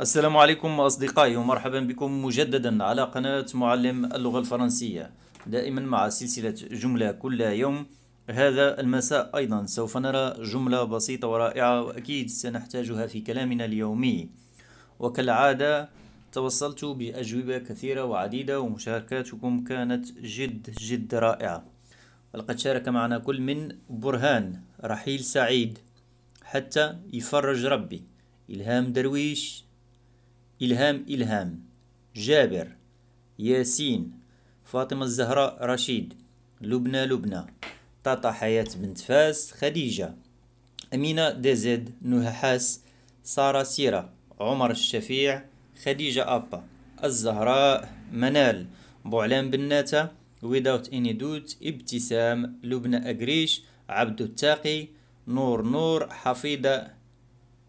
السلام عليكم أصدقائي ومرحبا بكم مجددا على قناة معلم اللغة الفرنسية دائما مع سلسلة جملة كل يوم هذا المساء أيضا سوف نرى جملة بسيطة ورائعة وأكيد سنحتاجها في كلامنا اليومي وكالعادة توصلت بأجوبة كثيرة وعديدة ومشاركاتكم كانت جد جد رائعة لقد شارك معنا كل من برهان رحيل سعيد حتى يفرج ربي إلهام درويش إلهام إلهام جابر ياسين فاطمة الزهراء رشيد لبنى لبنى طاطا حياة بنت فاس خديجة أمينة ديزيد نهحاس سارة سيرة عمر الشفيع خديجة أبا الزهراء منال بوعلان بناتة without any doubt ابتسام لبنى أجريش عبد التاقي نور نور حفيدة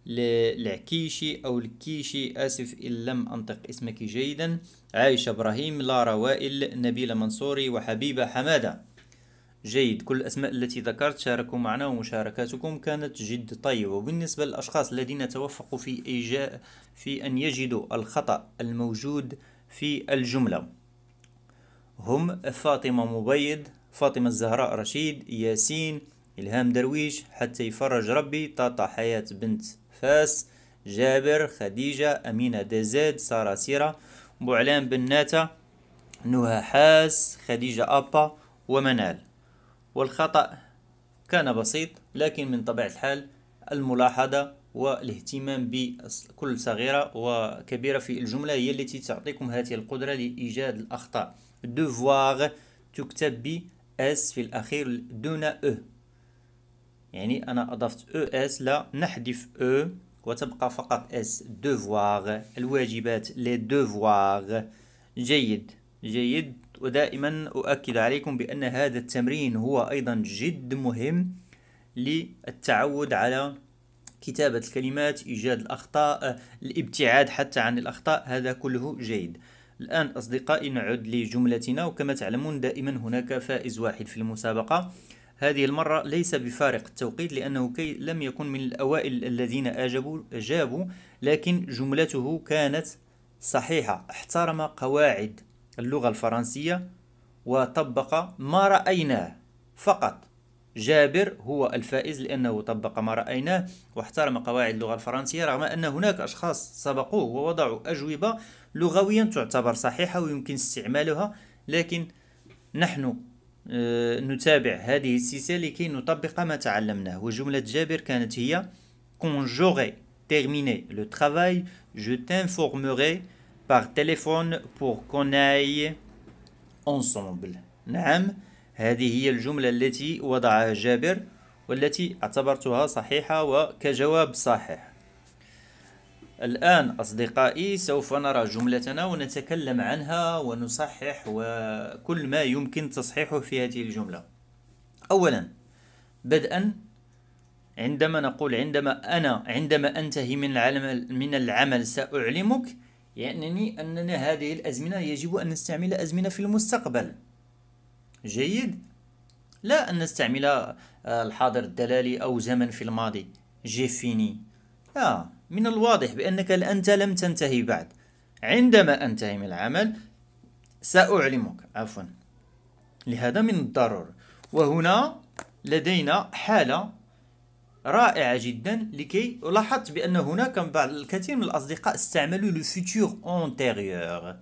للعكيشي أو الكيشي آسف إن لم أنطق اسمك جيدا عايشة إبراهيم لارا وائل نبيلة منصوري وحبيبة حمادة جيد كل الأسماء التي ذكرت شاركوا معنا ومشاركاتكم كانت جد طيبة وبالنسبة للأشخاص الذين توفقوا في إيجاء في أن يجدوا الخطأ الموجود في الجملة هم فاطمة مبيض فاطمة الزهراء رشيد ياسين إلهام درويش حتى يفرج ربي طاطا حياة بنت فاس جابر خديجة أمينة ديزيد سارة سيرة بوعلان بناتة نهى حاس خديجة أبا ومنال والخطأ كان بسيط لكن من طبيعة الحال الملاحظة والاهتمام بكل صغيرة وكبيرة في الجملة هي التي تعطيكم هذه القدرة لإيجاد الأخطاء devoir تكتب ب S في الأخير دون E يعني أنا أضفت أو e إس لا نحذف أو e وتبقى فقط إس دوفواغ الواجبات لي دوفواغ جيد جيد ودائما أؤكد عليكم بأن هذا التمرين هو أيضا جد مهم للتعود على كتابة الكلمات إيجاد الأخطاء الابتعاد حتى عن الأخطاء هذا كله جيد الآن أصدقائي نعد لجملتنا وكما تعلمون دائما هناك فائز واحد في المسابقة هذه المرة ليس بفارق التوقيت لأنه كي لم يكن من الأوائل الذين أجابوا, أجابوا لكن جملته كانت صحيحة احترم قواعد اللغة الفرنسية وطبق ما رأيناه فقط جابر هو الفائز لأنه طبق ما رأيناه واحترم قواعد اللغة الفرنسية رغم أن هناك أشخاص سبقوه ووضعوا أجوبة لغويا تعتبر صحيحة ويمكن استعمالها لكن نحن آه، نتابع هذه السلسلة لكي نطبق ما تعلمناه وجملة جابر كانت هي كون جوغي تيرميني لو travail, جو t'informerai بار تيليفون بور كوناي aille نعم هذه هي الجملة التي وضعها جابر والتي اعتبرتها صحيحة وكجواب صحيح الآن أصدقائي سوف نرى جملتنا ونتكلم عنها ونصحح وكل ما يمكن تصحيحه في هذه الجملة أولا بدءا عندما نقول عندما أنا عندما أنتهي من العمل من العمل سأعلمك يعني أننا هذه الأزمنة يجب أن نستعمل أزمنة في المستقبل جيد لا أن نستعمل آه، الحاضر الدلالي أو زمن في الماضي جيفيني لا آه. من الواضح بأنك أنت لم تنتهي بعد عندما أنتهي من العمل سأعلمك عفوا لهذا من الضرور وهنا لدينا حالة رائعة جدا لكي لاحظت بأن هناك بعض الكثير من الأصدقاء استعملوا لو فيتور أونتيريور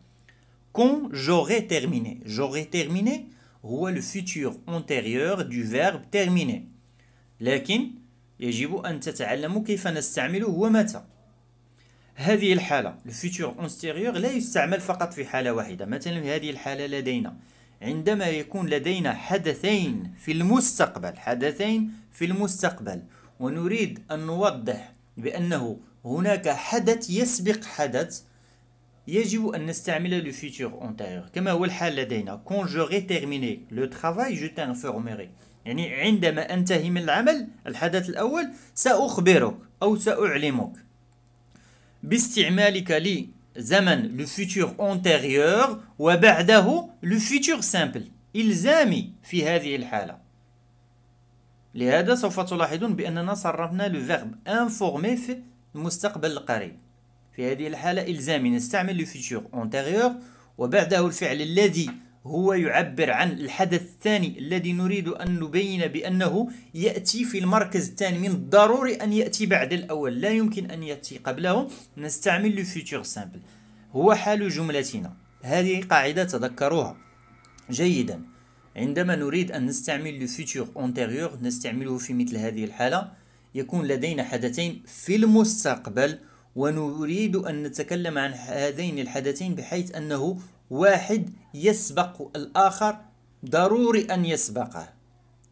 كون جوغي تيرميني جوغي تيرميني هو لو فيتور أونتيريور دو فيرب تيرميني لكن يجب أن تتعلم كيف نستعمله ومتى هذه الحالة الفيتور أونستيريور لا يستعمل فقط في حالة واحدة مثلا في هذه الحالة لدينا عندما يكون لدينا حدثين في المستقبل حدثين في المستقبل ونريد أن نوضح بأنه هناك حدث يسبق حدث يجب أن نستعمل لو فيتور أونتيريور كما هو الحال لدينا كون جو تيرميني لو ترافاي جو تانفورميري يعني عندما أنتهي من العمل الحدث الأول سأخبرك أو سأعلمك باستعمالك لزمن لو فيتور اونتيريور وبعده لو فيتور سامبل إلزامي في هذه الحالة لهذا سوف تلاحظون بأننا صرفنا لو فيرب انفورمي في المستقبل القريب في هذه الحالة إلزامي نستعمل لو فيتور اونتيريور وبعده الفعل الذي هو يعبر عن الحدث الثاني الذي نريد أن نبين بأنه يأتي في المركز الثاني من الضروري أن يأتي بعد الأول لا يمكن أن يأتي قبله نستعمل لو فيتور سامبل هو حال جملتنا هذه قاعدة تذكروها جيدا عندما نريد أن نستعمل لو فيتور أونتيريور نستعمله في مثل هذه الحالة يكون لدينا حدثين في المستقبل ونريد أن نتكلم عن هذين الحدثين بحيث أنه واحد يسبق الآخر ضروري أن يسبقه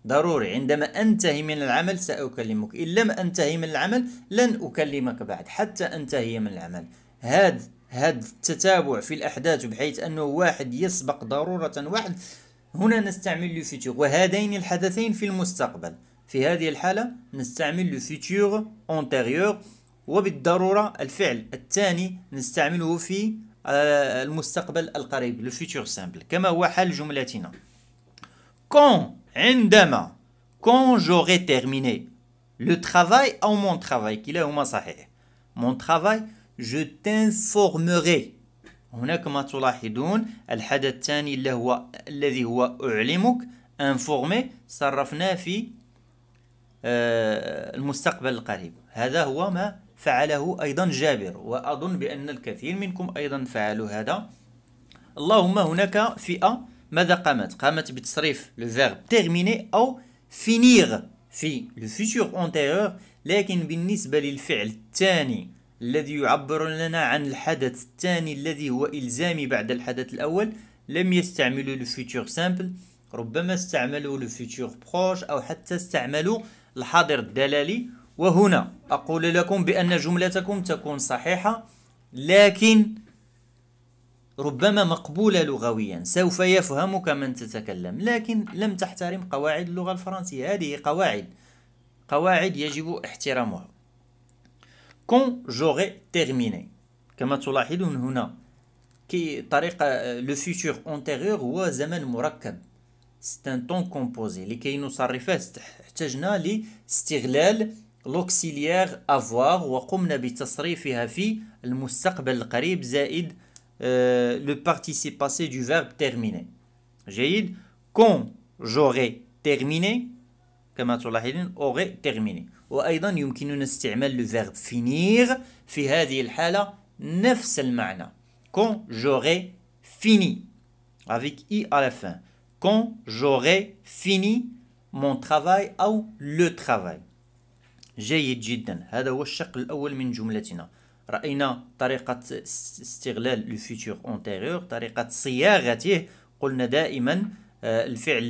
ضروري عندما أنتهي من العمل سأكلمك إن لم أنتهي من العمل لن أكلمك بعد حتى أنتهي من العمل هذا هذا التتابع في الأحداث بحيث أنه واحد يسبق ضرورة واحد هنا نستعمل لو فيتور وهذين الحدثين في المستقبل في هذه الحالة نستعمل لو فيتور اونتيريور وبالضرورة الفعل الثاني نستعمله في آه، المستقبل القريب لو فيتور سامبل كما هو حال جملتنا كون عندما كون جوغي تيرميني لو ترافاي او مون travail كلاهما صحيح مون ترافاي جو تنفورمري هناك ما تلاحظون الحدث الثاني اللي هو الذي هو اعلمك انفورمي صرفناه في آه، المستقبل القريب هذا هو ما فعله أيضا جابر وأظن بأن الكثير منكم أيضا فعلوا هذا اللهم هناك فئة ماذا قامت قامت بتصريف لو فيرب تيرميني أو فينيغ في لو فيتور لكن بالنسبة للفعل الثاني الذي يعبر لنا عن الحدث الثاني الذي هو إلزامي بعد الحدث الأول لم يستعملوا لو فيتور سامبل ربما استعملوا لو فيتور بروش أو حتى استعملوا الحاضر الدلالي وهنا أقول لكم بأن جملتكم تكون صحيحة لكن ربما مقبولة لغويا سوف يفهمك من تتكلم لكن لم تحترم قواعد اللغة الفرنسية هذه قواعد قواعد يجب احترامها كون جوغي تيرميني كما تلاحظون هنا كي طريقة لو فيتور اونتيغيور هو زمن مركب ستان تون كومبوزي لكي نصرفه احتجنا لاستغلال l'auxiliaire avoir وقمنا بتصريفها al المستقبل القريب le participe passé du verbe terminer dit, quand j'aurai terminé كما تلاحظين aurai terminé وأيضا يمكننا utiliser le verbe finir dans cette الحالة même quand j'aurai fini avec i à la fin quand j'aurai fini mon travail ou le travail j'ai dit, j'ai dit, c'est le moment où j'ai dit. Nous avons des tariques de stérilisation le futur antérieur, des tariques de s'y arrêter. Nous avons dit, dit,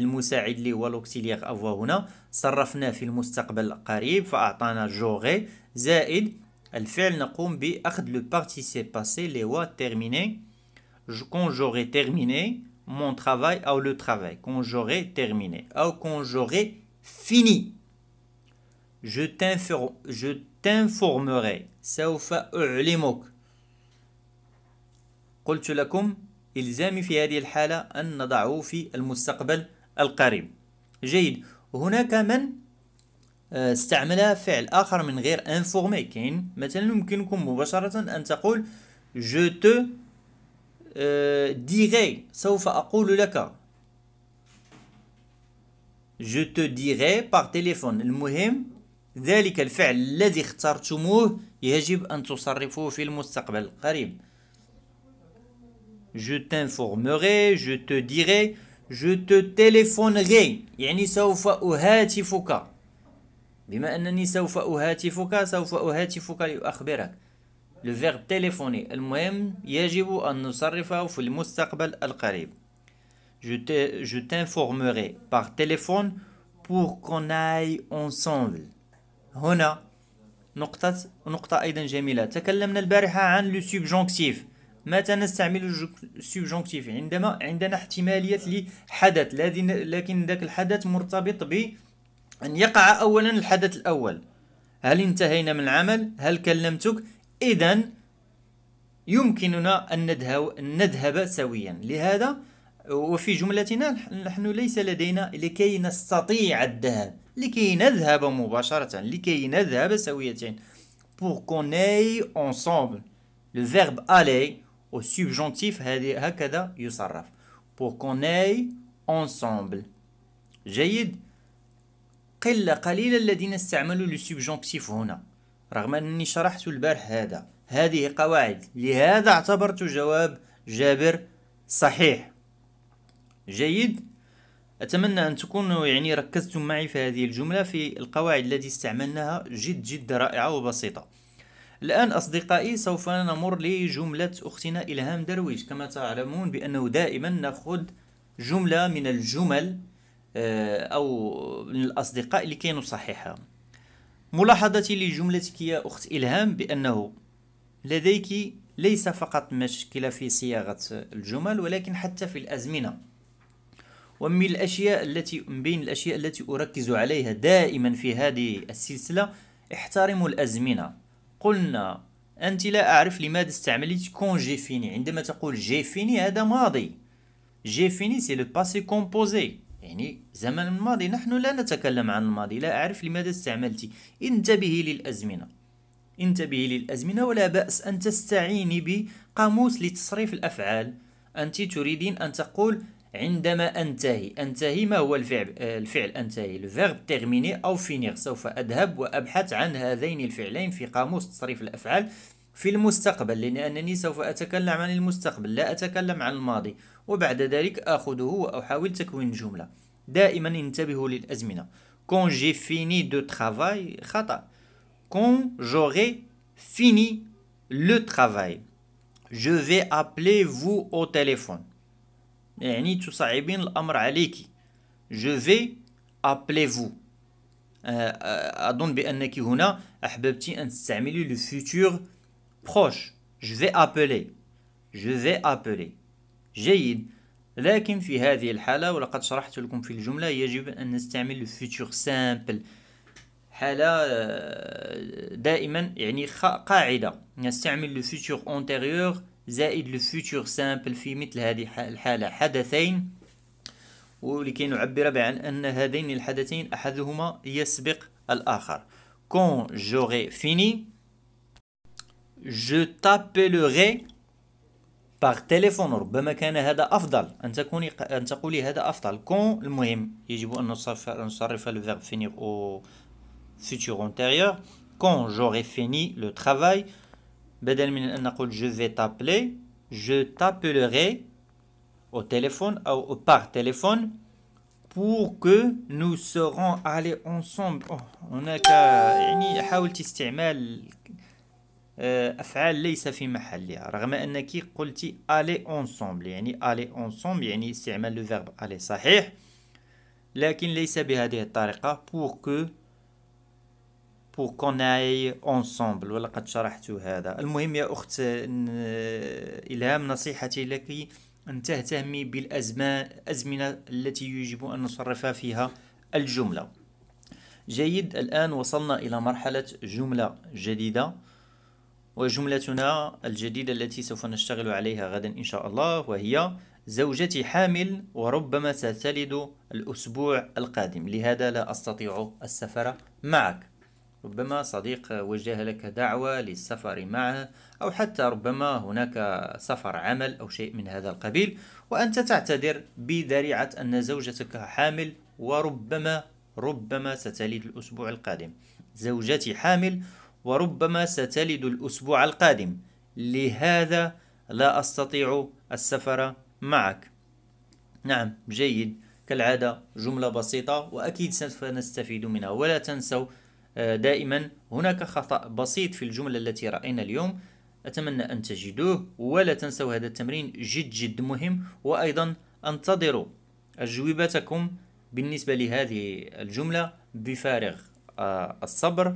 nous avons dit, nous avons dit, nous avons dit, nous avons dit, le dit, nous dit, nous avons dit, dit, nous avons dit, Je t'informerai. سوف أعلمك. قلت لكم إلزامي في هذه الحالة أن نضعه في المستقبل القريب. جيد. هناك من آه، استعمل فعل آخر من غير انفورمي كاين مثلا يمكنكم مباشرة أن تقول جو تو ديغي سوف أقول لك جو تو ديغي باغ تيليفون المهم ذلك الفعل الذي اخترتموه يجب أن تصرفوه في المستقبل القريب Je t'informerai, je te dirai, je te téléphonerai يعني سوف أهاتفك بما أنني سوف أهاتفك سوف أهاتفك لأخبرك لو فيرب المهم يجب أن نصرفه في المستقبل القريب Je t'informerai par téléphone pour qu'on aille ensemble هنا نقطة نقطة أيضا جميلة تكلمنا البارحة عن لو سوبجونكتيف متى نستعمل السوبجونكتيف عندما عندنا احتمالية لحدث لكن ذاك الحدث مرتبط ب أن يقع أولا الحدث الأول هل انتهينا من العمل هل كلمتك إذا يمكننا أن نذهب, أن نذهب سويا لهذا وفي جملتنا نحن ليس لدينا لكي نستطيع الذهاب لكي نذهب مباشرة لكي نذهب سوية pour qu'on aille ensemble le verbe aller au subjonctif هكذا يصرف pour qu'on aille ensemble جيد قلة قليلة الذين استعملوا le subjonctif هنا رغم أنني شرحت البارح هذا هذه قواعد لهذا اعتبرت جواب جابر صحيح جيد أتمنى أن تكونوا يعني ركزتم معي في هذه الجملة في القواعد التي استعملناها جد جد رائعة وبسيطة الآن أصدقائي سوف نمر لجملة أختنا إلهام درويش كما تعلمون بأنه دائما نأخذ جملة من الجمل آه، أو من الأصدقاء لكي نصححها ملاحظتي لجملتك يا أخت إلهام بأنه لديك ليس فقط مشكلة في صياغة الجمل ولكن حتى في الأزمنة ومن الأشياء التي من بين الأشياء التي أركز عليها دائما في هذه السلسلة احترموا الأزمنة قلنا أنت لا أعرف لماذا استعملت كون جي فيني عندما تقول جي فيني هذا ماضي جي فيني سي لو باسي كومبوزي يعني زمن الماضي نحن لا نتكلم عن الماضي لا أعرف لماذا استعملت انتبهي للأزمنة انتبهي للأزمنة ولا بأس أن تستعيني بقاموس لتصريف الأفعال أنت تريدين أن تقول عندما أنتهي أنتهي ما هو الفعل آه، الفعل أنتهي الفيرب تيرميني أو فينير سوف أذهب وأبحث عن هذين الفعلين في قاموس تصريف الأفعال في المستقبل لأنني سوف أتكلم عن المستقبل لا أتكلم عن الماضي وبعد ذلك أخذه وأحاول تكوين جملة دائما انتبهوا للأزمنة كون جي فيني دو ترافاي خطأ كون جوري فيني لو ترافاي جو في ابلي فو او تليفون يعني تصعبين الأمر عليك جو في أبلي فو أظن بأنك هنا أحببتي أن تستعملي لو فيتور بروش جو في أبلي جو في أبلي جيد لكن في هذه الحالة ولقد شرحت لكم في الجملة يجب أن نستعمل لو فيتور سامبل حالة أه، دائما يعني قاعدة نستعمل لو فيتور اونتيريور زائد لو فيوتشر سامبل في مثل هذه الحالة حدثين ولكي نعبر بعن أن هذين الحدثين أحدهما يسبق الآخر كون جوغي فيني جو تابلوغي باغ تيليفون ربما كان هذا افضل ان تكوني ان تقولي هذا افضل كون المهم يجب ان نصرف نصرف الفيرب فينيغ او futur أونتيريور كون جوغي فيني لو ترافاي بدل من أن نقول je vais t'appeler je t'appellerai au téléphone ou par téléphone pour que nous serons allés ensemble oh, هناك يعني حاولت استعمال أفعال ليس في محلها رغم أنك قلتي aller ensemble يعني aller ensemble يعني استعمال le verbe aller صحيح لكن ليس بهذه الطريقة pour que بو كوناي اونسومبل اونسومبل ولقد شرحت هذا المهم يا اخت الهام نصيحتي لك ان تهتمي بالازمنه التي يجب ان نصرف فيها الجمله جيد الان وصلنا الى مرحله جمله جديده وجملتنا الجديده التي سوف نشتغل عليها غدا ان شاء الله وهي زوجتي حامل وربما ستلد الاسبوع القادم لهذا لا استطيع السفر معك ربما صديق وجه لك دعوة للسفر معه أو حتى ربما هناك سفر عمل أو شيء من هذا القبيل وأنت تعتذر بذريعة أن زوجتك حامل وربما ربما ستلد الأسبوع القادم زوجتي حامل وربما ستلد الأسبوع القادم لهذا لا أستطيع السفر معك نعم جيد كالعادة جملة بسيطة وأكيد سوف نستفيد منها ولا تنسوا دائما هناك خطأ بسيط في الجملة التي رأينا اليوم أتمنى أن تجدوه ولا تنسوا هذا التمرين جد جد مهم وأيضا أنتظروا أجوبتكم بالنسبة لهذه الجملة بفارغ آه، الصبر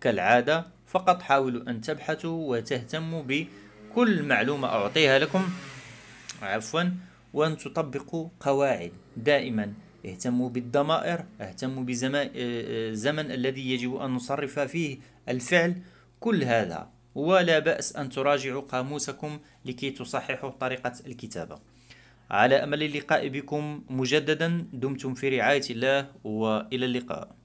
كالعادة فقط حاولوا أن تبحثوا وتهتموا بكل معلومة أعطيها لكم عفوا وأن تطبقوا قواعد دائما اهتموا بالضمائر اهتموا بالزمن آه، آه، الذي يجب أن نصرف فيه الفعل كل هذا ولا بأس أن تراجعوا قاموسكم لكي تصححوا طريقة الكتابة على أمل اللقاء بكم مجددا دمتم في رعاية الله وإلى اللقاء